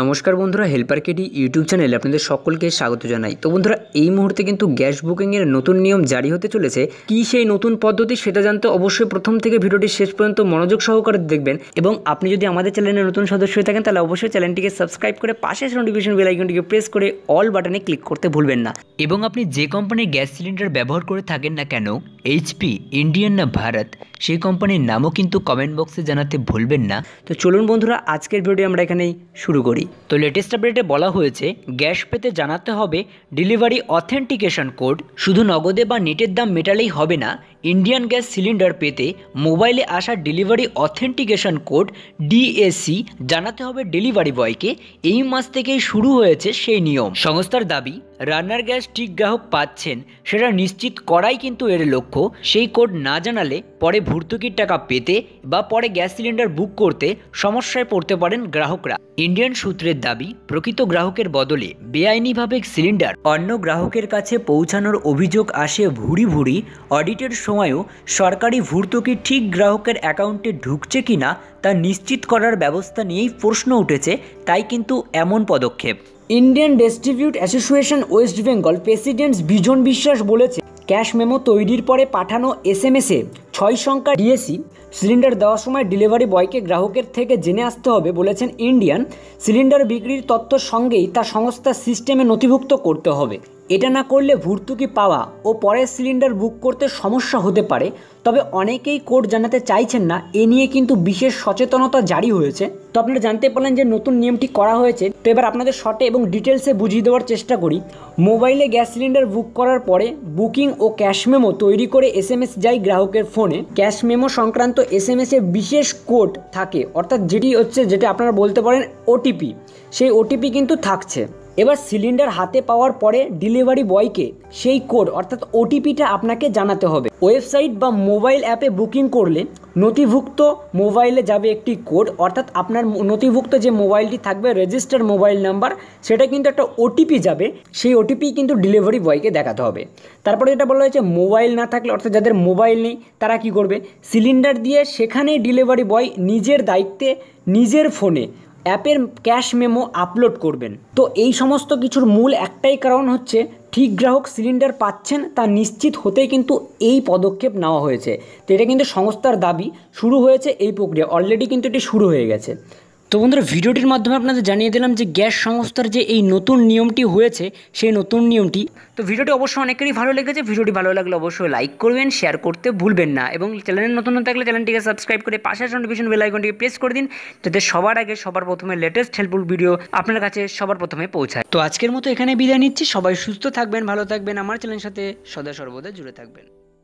নমস্কার বন্ধুরা helper KD YouTube চ্যানেলে আপনাদের সকলকে স্বাগত জানাই তো বন্ধুরা এই মুহূর্তে কিন্তু গ্যাস বুকিংয়ের নতুন নিয়ম জারি হতে চলেছে কি সেই নতুন পদ্ধতি সেটা জানতে অবশ্যই প্রথম থেকে ভিডিওটি শেষ পর্যন্ত মনোযোগ সহকারে দেখবেন এবং আপনি যদি আমাদের চ্যানেলে নতুন সদস্য হয়ে থাকেন তাহলে অবশ্যই চ্যানেলটিকে সাবস্ক্রাইব করে পাশে নোটিফিকেশন বেল আইকনটিকে প্রেস করে অল বাটনে ক্লিক করতে ভুলবেন না এবং আপনি যে কোম্পানির গ্যাস সিলিন্ডার ব্যবহার করে থাকেন না কেন এইচপি ইন্ডিয়ান না ভারত সেই কোম্পানির নামও কিন্তু কমেন্ট বক্সে জানাতে ভুলবেন না তো চলুন বন্ধুরা আজকের ভিডিও আমরা এখানেই শুরু করি করি তো লেটেস্ট আপডেটে বলা হয়েছে গ্যাস পেতে জানাতে হবে ডেলিভারি অথেন্টিকেশন কোড শুধু নগদে বা নেটের দাম মেটালেই হবে না ইন্ডিয়ান গ্যাস সিলিন্ডার পেতে মোবাইলে আসা ডেলিভারি অথেন্টিকেশন কোড ডিএসি জানাতে হবে ডেলিভারি বয়কে এই মাস থেকেই শুরু হয়েছে সেই নিয়ম সংস্থার দাবি রান্নার গ্যাস ঠিক গ্রাহক পাচ্ছেন সেটা নিশ্চিত করাই কিন্তু এর লক্ষ্য সেই কোড না জানালে পরে ভর্তুকির টাকা পেতে বা পরে গ্যাস সিলিন্ডার বুক করতে সমস্যায় পড়তে পারেন গ্রাহকরা ইন্ডিয়ান সূত্রের দাবি প্রকৃত গ্রাহকের বদলে বেআইনিভাবে সিলিন্ডার অন্য গ্রাহকের কাছে পৌঁছানোর অভিযোগ আসে ভুড়ি ভুড়ি অডিটের সময় সময়ও সরকারি ভর্তুকি ঠিক গ্রাহকের অ্যাকাউন্টে ঢুকছে কি না তা নিশ্চিত করার ব্যবস্থা নিয়েই প্রশ্ন উঠেছে তাই কিন্তু এমন পদক্ষেপ Indian distribute association West Bengal presidents Bijan Biswas বলেছে ক্যাশ মেমো তৈরির পরে পাঠানো এস এম এসে ছয় সংখ্যা ডিএসি সিলিন্ডার দেওয়ার সময় ডেলিভারি বয়কে গ্রাহকের থেকে জেনে আসতে হবে বলেছেন ইন্ডিয়ান সিলিন্ডার বিক্রির তথ্য সঙ্গেই তা সংস্থার সিস্টেমে নথিভুক্ত করতে হবে এটা না করলে ভর্তুকি পাওয়া ও পরের সিলিন্ডার বুক করতে সমস্যা হতে পারে তবে অনেকেই কোড জানাতে চাইছেন না এ নিয়ে কিন্তু বিশেষ সচেতনতা জারি হয়েছে তো আপনারা জানতে পারলেন যে নতুন নিয়মটি করা হয়েছে তো এবার আপনাদের শর্টে এবং ডিটেলসে বুঝিয়ে দেওয়ার চেষ্টা করি মোবাইলে গ্যাস সিলিন্ডার বুক করার পরে বুকিং ও ক্যাশ মেমো তৈরি করে এস এম এস যায় গ্রাহকের ফোনে ক্যাশ মেমো সংক্রান্ত এস এম এসে বিশেষ কোড থাকে অর্থাৎ যেটি হচ্ছে যেটা আপনারা বলতে পারেন ওটিপি সেই ওটিপি কিন্তু থাকছে এবার সিলিন্ডার হাতে পাওয়ার পরে ডেলিভারি বয়কে সেই কোড অর্থাৎ ওটিপিটা আপনাকে জানাতে হবে ওয়েবসাইট বা মোবাইল অ্যাপে বুকিং করলে নথিভুক্ত মোবাইলে যাবে একটি কোড অর্থাৎ আপনার নথিভুক্ত যে মোবাইলটি থাকবে রেজিস্টার মোবাইল নাম্বার সেটা কিন্তু একটা ওটিপি যাবে সেই ওটিপি কিন্তু ডেলিভারি বয়কে দেখাতে হবে তারপরে যেটা বলা হয়েছে মোবাইল না থাকলে অর্থাৎ যাদের মোবাইল নেই তারা কি করবে সিলিন্ডার দিয়ে সেখানেই ডেলিভারি বয় নিজের দায়িত্বে নিজের ফোনে অ্যাপের ক্যাশ মেমো আপলোড করবেন তো এই সমস্ত কিছুর মূল একটাই কারণ হচ্ছে ঠিক গ্রাহক সিলিন্ডার পাচ্ছেন তা নিশ্চিত হতেই কিন্তু এই পদক্ষেপ নেওয়া হয়েছে তো এটা কিন্তু সংস্থার দাবি শুরু হয়েছে এই প্রক্রিয়া অলরেডি কিন্তু এটি শুরু হয়ে গেছে তো বন্ধুরা ভিডিওটির মাধ্যমে আপনাদের জানিয়ে দিলাম যে গ্যাস সংস্থার যে এই নতুন নিয়মটি হয়েছে সেই নতুন নিয়মটি তো ভিডিওটি অবশ্যই অনেকেরই ভালো লেগেছে ভিডিওটি ভালো লাগলে অবশ্যই লাইক করবেন শেয়ার করতে ভুলবেন না এবং চ্যানেলের নতুন থাকলে চ্যানেলটিকে সাবস্ক্রাইব করে পাশে নোটিফিকেশন বেল আইকনটিকে প্রেস করে দিন যাতে সবার আগে সবার প্রথমে লেটেস্ট হেল্পফুল ভিডিও আপনার কাছে সবার প্রথমে পৌঁছায় তো আজকের মতো এখানে বিদায় নিচ্ছি সবাই সুস্থ থাকবেন ভালো থাকবেন আমার চ্যানেলের সাথে সদা সর্বদা জুড়ে থাকবেন